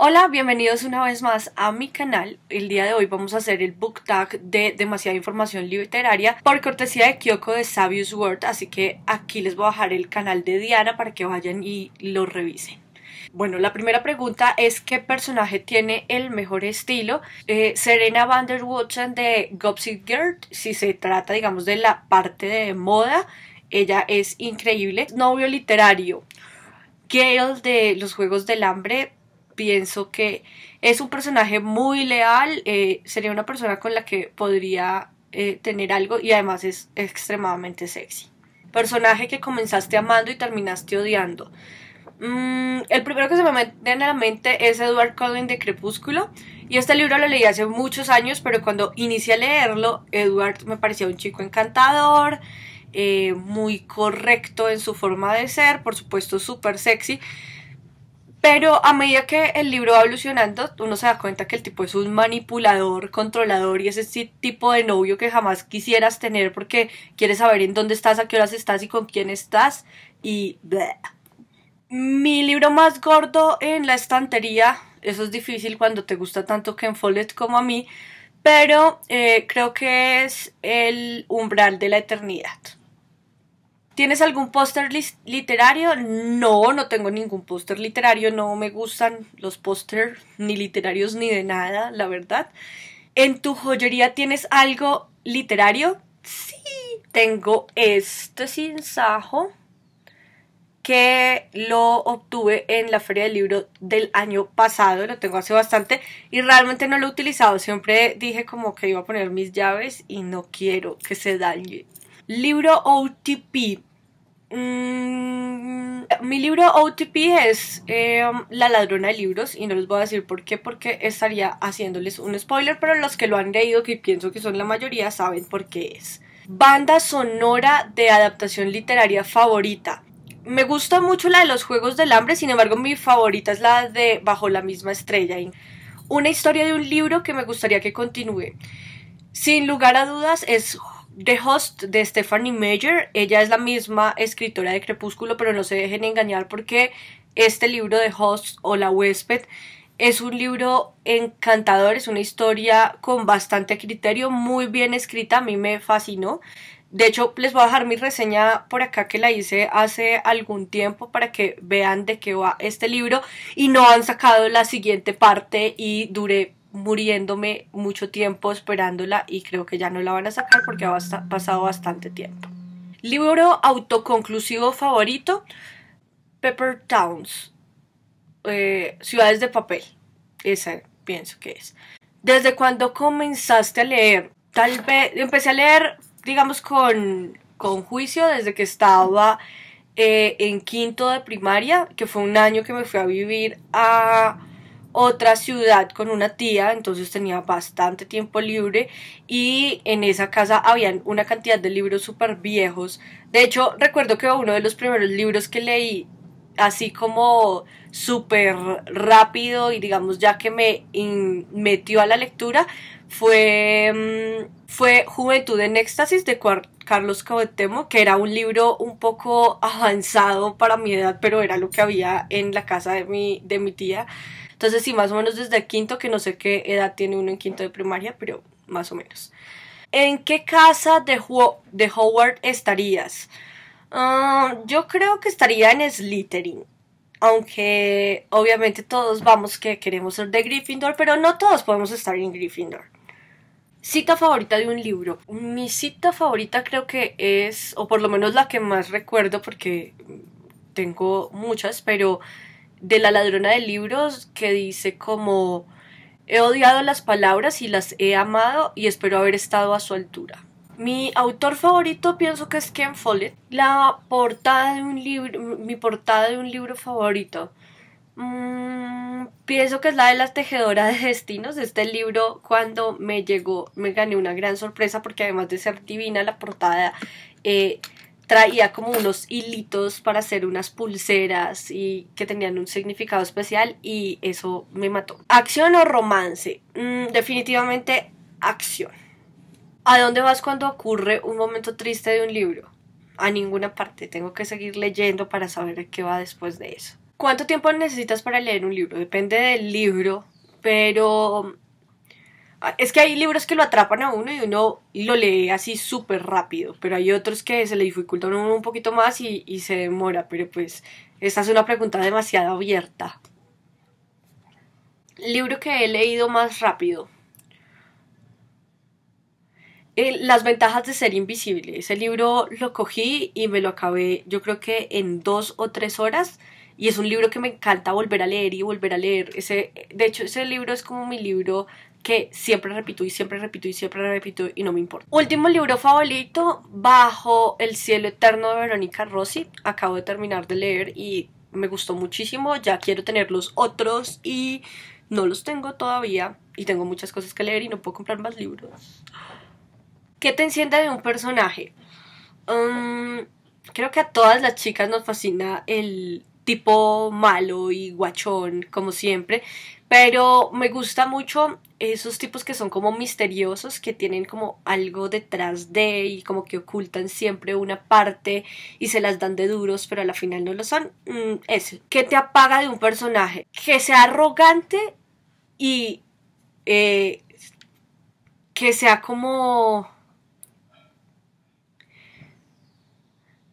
Hola, bienvenidos una vez más a mi canal. El día de hoy vamos a hacer el book tag de demasiada información literaria por cortesía de Kyoko de Savius Word, así que aquí les voy a dejar el canal de Diana para que vayan y lo revisen. Bueno, la primera pregunta es qué personaje tiene el mejor estilo. Eh, Serena Van der de Gossip Girl, si se trata, digamos, de la parte de moda, ella es increíble. Novio literario. Gale de Los Juegos del Hambre, pienso que es un personaje muy leal, eh, sería una persona con la que podría eh, tener algo y además es extremadamente sexy. Personaje que comenzaste amando y terminaste odiando. Mm, el primero que se me viene a la mente es Edward Cullen de Crepúsculo. Y este libro lo leí hace muchos años, pero cuando inicié a leerlo, Edward me parecía un chico encantador, eh, muy correcto en su forma de ser, por supuesto súper sexy. Pero a medida que el libro va evolucionando, uno se da cuenta que el tipo es un manipulador, controlador y es ese tipo de novio que jamás quisieras tener porque quieres saber en dónde estás, a qué horas estás y con quién estás y... Mi libro más gordo en la estantería, eso es difícil cuando te gusta tanto Ken Follett como a mí, pero eh, creo que es El umbral de la eternidad. ¿Tienes algún póster literario? No, no tengo ningún póster literario, no me gustan los póster ni literarios ni de nada, la verdad. ¿En tu joyería tienes algo literario? Sí, tengo este sinsajo que lo obtuve en la feria del libro del año pasado, lo tengo hace bastante y realmente no lo he utilizado, siempre dije como que iba a poner mis llaves y no quiero que se dañe. Libro OTP. Mm, mi libro OTP es em, La ladrona de libros y no les voy a decir por qué, porque estaría haciéndoles un spoiler, pero los que lo han leído, que pienso que son la mayoría, saben por qué es. Banda sonora de adaptación literaria favorita. Me gusta mucho la de los Juegos del Hambre, sin embargo mi favorita es la de Bajo la misma estrella. Una historia de un libro que me gustaría que continúe. Sin lugar a dudas es The Host de Stephanie Meyer. Ella es la misma escritora de Crepúsculo, pero no se dejen engañar porque este libro de Host o La huésped es un libro encantador, es una historia con bastante criterio, muy bien escrita, a mí me fascinó. De hecho, les voy a dejar mi reseña por acá que la hice hace algún tiempo para que vean de qué va este libro y no han sacado la siguiente parte y duré muriéndome mucho tiempo esperándola y creo que ya no la van a sacar porque ha pasado bastante tiempo. Libro autoconclusivo favorito, Pepper Towns, eh, Ciudades de Papel, esa pienso que es. ¿Desde cuando comenzaste a leer? Tal vez empecé a leer, digamos, con, juicio desde que estaba eh, en quinto de primaria, que fue un año que me fui a vivir a otra ciudad con una tía, entonces tenía bastante tiempo libre y en esa casa había una cantidad de libros súper viejos. De hecho, recuerdo que uno de los primeros libros que leí, así como súper rápido y digamos ya que me metió a la lectura, fue, mm, fue Juventud en Éxtasis de, Carlos Covetemo, que era un libro un poco avanzado para mi edad, pero era lo que había en la casa de mi, de mi tía. Entonces, sí, más o menos desde quinto, que no sé qué edad tiene uno en quinto de primaria, pero más o menos. ¿En qué casa de, de Howard estarías? Ah, yo creo que estaría en Slytherin. Aunque obviamente todos vamos que queremos ser de Gryffindor, pero no todos podemos estar en Gryffindor. Cita favorita de un libro. Mi cita favorita creo que es, o por lo menos la que más recuerdo porque tengo muchas, pero de la ladrona de libros que dice como he odiado las palabras y las he amado y espero haber estado a su altura. Mi autor favorito pienso que es Ken Follett. La portada de un libro, mi portada de un libro favorito. Mm, pienso que es la de las tejedoras de destinos. Este libro cuando me llegó me gané una gran sorpresa porque además de ser divina la portada eh, traía como unos hilitos para hacer unas pulseras y que tenían un significado especial y eso me mató. ¿Acción o romance? Mm, definitivamente acción. ¿A dónde vas cuando ocurre un momento triste de un libro? A ninguna parte. Tengo que seguir leyendo para saber qué va después de eso. ¿Cuánto tiempo necesitas para leer un libro? Depende del libro, pero ah, es que hay libros que lo atrapan a uno y uno lo lee así súper rápido, pero hay otros que se le dificultan uno un poquito más y, se demora, pero pues esta es una pregunta demasiado abierta. Libro que he leído más rápido. Las ventajas de ser invisible. Ese libro lo cogí y me lo acabé yo creo que en dos o tres horas y es un libro que me encanta volver a leer y volver a leer. Ese, de hecho, ese libro es como mi libro que siempre repito y siempre repito y siempre repito y no me importa. Último libro favorito, Bajo el cielo eterno de Verónica Rossi. Acabo de terminar de leer y me gustó muchísimo. Ya quiero tener los otros y no los tengo todavía. Y tengo muchas cosas que leer y no puedo comprar más libros. ¿Qué te enciende de un personaje? Mm, creo que a todas las chicas nos fascina el tipo malo y guachón, como siempre. Pero me gusta mucho esos tipos que son como misteriosos, que tienen como algo detrás de y como que ocultan siempre una parte y se las dan de duros, pero a la final no lo son. Mm, es que te apaga de un personaje? Que sea arrogante y eh, que sea como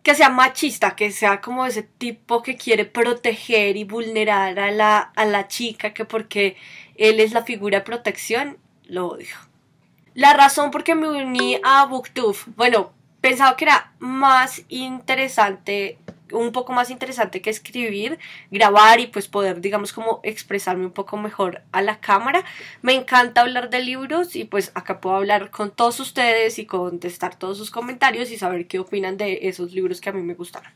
que sea machista, que sea como ese tipo que quiere proteger y vulnerar a la, a la chica, que porque él es la figura de protección, lo dijo La razón por qué me uní a Booktube, bueno, pensaba que era más interesante un poco más interesante que escribir, grabar y pues poder, digamos, como expresarme un poco mejor a la cámara. Me encanta hablar de libros y pues acá puedo hablar con todos ustedes y contestar todos sus comentarios y saber qué opinan de esos libros que a mí me gustaron.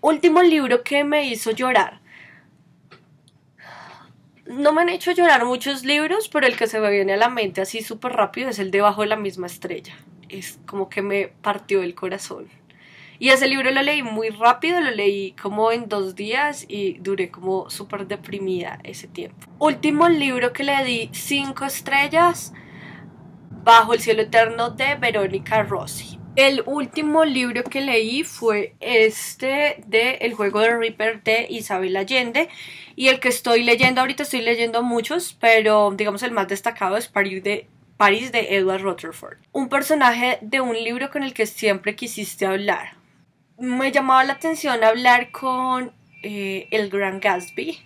Último libro que me hizo llorar. No me han hecho llorar muchos libros, pero el que se me viene a la mente así súper rápido es el de la misma estrella. Es como que me partió el corazón. Y ese libro lo leí muy rápido, lo leí como en dos días y duré como súper deprimida ese tiempo. Último libro que le di cinco estrellas, Bajo el cielo eterno de Verónica Rossi. El último libro que leí fue este de El juego de Reaper de Isabel Allende y el que estoy leyendo ahorita, estoy leyendo muchos, pero digamos el más destacado es París de París de Edward Rutherford, un personaje de un libro con el que siempre quisiste hablar, me llamaba la atención hablar con eh, el Gran Gatsby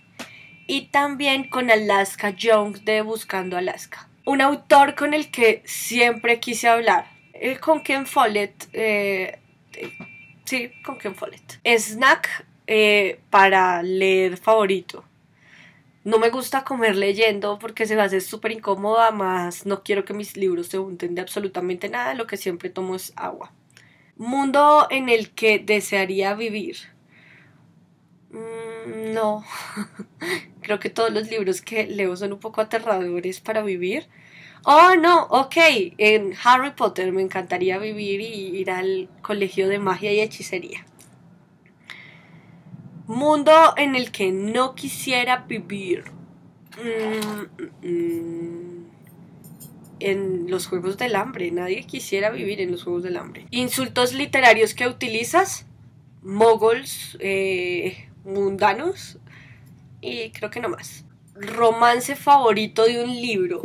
y también con Alaska Young de Buscando Alaska. Un autor con el que siempre quise hablar, el con Ken Follett. Eh, sí, con Ken Follett. Snack eh, para leer favorito. No me gusta comer leyendo porque se me hace súper incómoda, más no quiero que mis libros se unten de absolutamente nada, lo que siempre tomo es agua. Mundo en el que desearía vivir. Mm, no, creo que todos los libros que leo son un poco aterradores para vivir. Oh, no, ok, en Harry Potter me encantaría vivir y ir al colegio de magia y hechicería. Mundo en el que no quisiera vivir. Mm, mm, en los Juegos del Hambre. Nadie quisiera vivir en los Juegos del Hambre. Insultos literarios que utilizas, mogols, eh, mundanos y creo que no más. Romance favorito de un libro.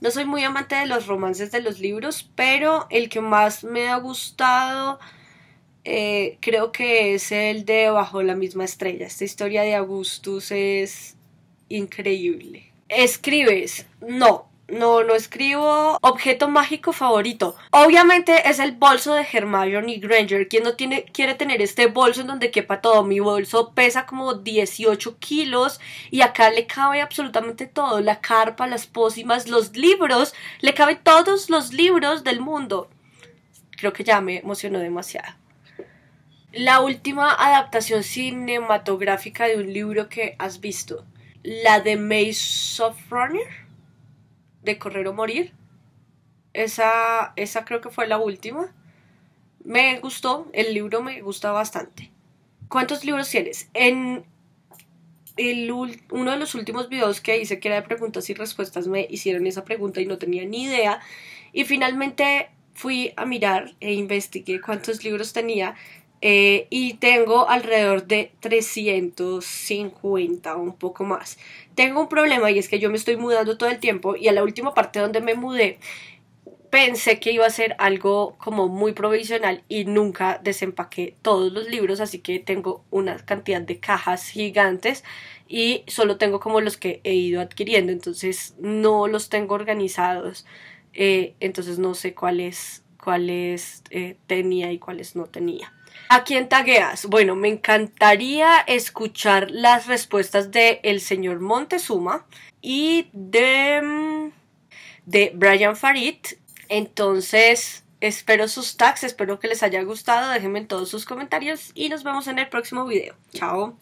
No soy muy amante de los romances de los libros, pero el que más me ha gustado eh, creo que es el de Bajo la misma estrella. Esta historia de Augustus es increíble. ¿Escribes? No, no no escribo. Objeto mágico favorito. Obviamente es el bolso de Hermione Granger. ¿Quién no tiene, quiere tener este bolso en donde quepa todo? Mi bolso pesa como 18 kilos y acá le cabe absolutamente todo. La carpa, las pócimas, los libros. Le cabe todos los libros del mundo. Creo que ya me emocionó demasiado. La última adaptación cinematográfica de un libro que has visto. La de Maze of de Correr o Morir. Esa, esa creo que fue la última. Me gustó, el libro me gusta bastante. ¿Cuántos libros tienes? En el, uno de los últimos videos que hice, que era de preguntas y respuestas, me hicieron esa pregunta y no tenía ni idea. Y finalmente fui a mirar e investigué cuántos libros tenía eh, y tengo alrededor de 350, un poco más. Tengo un problema y es que yo me estoy mudando todo el tiempo y a la última parte donde me mudé pensé que iba a ser algo como muy provisional y nunca desempaqué todos los libros, así que tengo una cantidad de cajas gigantes y solo tengo como los que he ido adquiriendo, entonces no los tengo organizados, eh, entonces no sé cuáles eh, tenía y cuáles no tenía. ¿A quién tagueas? Bueno, me encantaría escuchar las respuestas de el señor Montezuma y de, mm, de Brian Farid. Entonces, espero sus tags, espero que les haya gustado. Déjenme todos sus comentarios y nos vemos en el próximo video. Chao.